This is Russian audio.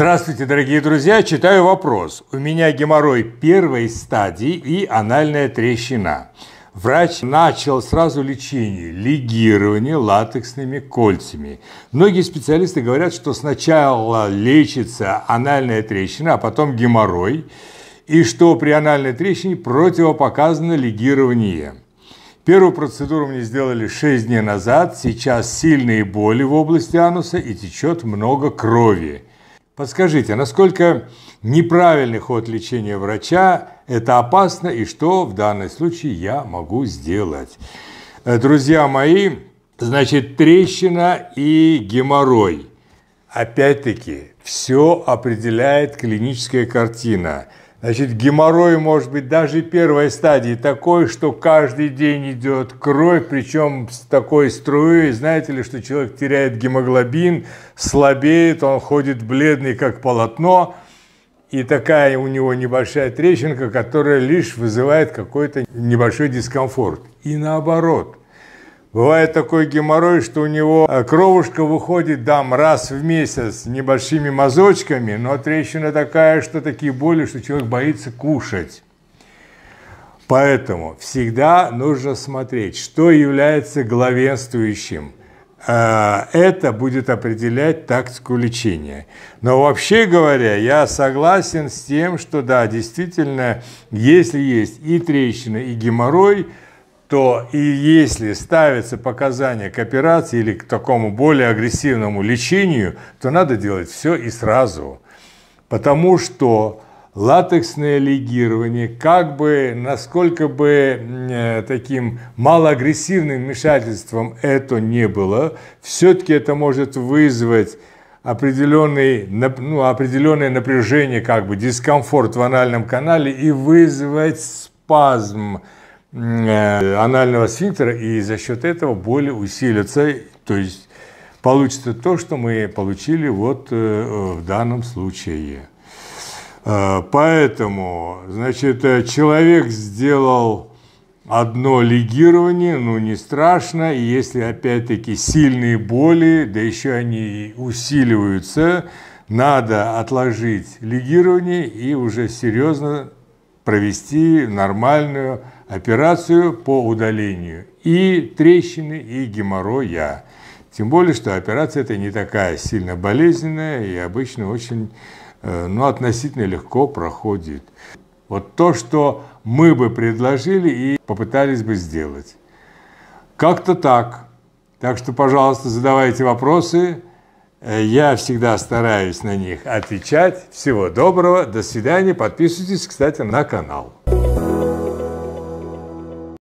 Здравствуйте, дорогие друзья! Читаю вопрос. У меня геморрой первой стадии и анальная трещина. Врач начал сразу лечение, лигирование латексными кольцами. Многие специалисты говорят, что сначала лечится анальная трещина, а потом геморрой, и что при анальной трещине противопоказано лигирование. Первую процедуру мне сделали 6 дней назад, сейчас сильные боли в области ануса и течет много крови. Подскажите, насколько неправильный ход лечения врача – это опасно и что в данном случае я могу сделать? Э, друзья мои, значит, трещина и геморрой. Опять-таки, все определяет клиническая картина – Значит, геморрой может быть даже первой стадии такой, что каждый день идет кровь, причем с такой струей, знаете ли, что человек теряет гемоглобин, слабеет, он ходит бледный, как полотно, и такая у него небольшая трещинка, которая лишь вызывает какой-то небольшой дискомфорт. И наоборот, Бывает такой геморрой, что у него э, кровушка выходит там раз в месяц с небольшими мазочками, но трещина такая, что такие боли, что человек боится кушать. Поэтому всегда нужно смотреть, что является главенствующим. Э, это будет определять тактику лечения. Но вообще говоря, я согласен с тем, что да, действительно, если есть и трещина, и геморрой – то и если ставятся показания к операции или к такому более агрессивному лечению, то надо делать все и сразу. Потому что латексное лигирование, как бы, насколько бы э, таким малоагрессивным вмешательством это не было, все-таки это может вызвать определенный, ну, определенное напряжение, как бы дискомфорт в анальном канале и вызвать спазм, Э, анального сфинктера, и за счет этого боли усилятся, то есть получится то, что мы получили вот э, в данном случае. Э, поэтому, значит, человек сделал одно лигирование, ну не страшно, и если опять-таки сильные боли, да еще они усиливаются, надо отложить лигирование и уже серьезно провести нормальную операцию по удалению и трещины, и геморроя. Тем более, что операция это не такая сильно болезненная и обычно очень, э, ну, относительно легко проходит. Вот то, что мы бы предложили и попытались бы сделать. Как-то так. Так что, пожалуйста, задавайте вопросы. Э, я всегда стараюсь на них отвечать. Всего доброго, до свидания. Подписывайтесь, кстати, на канал.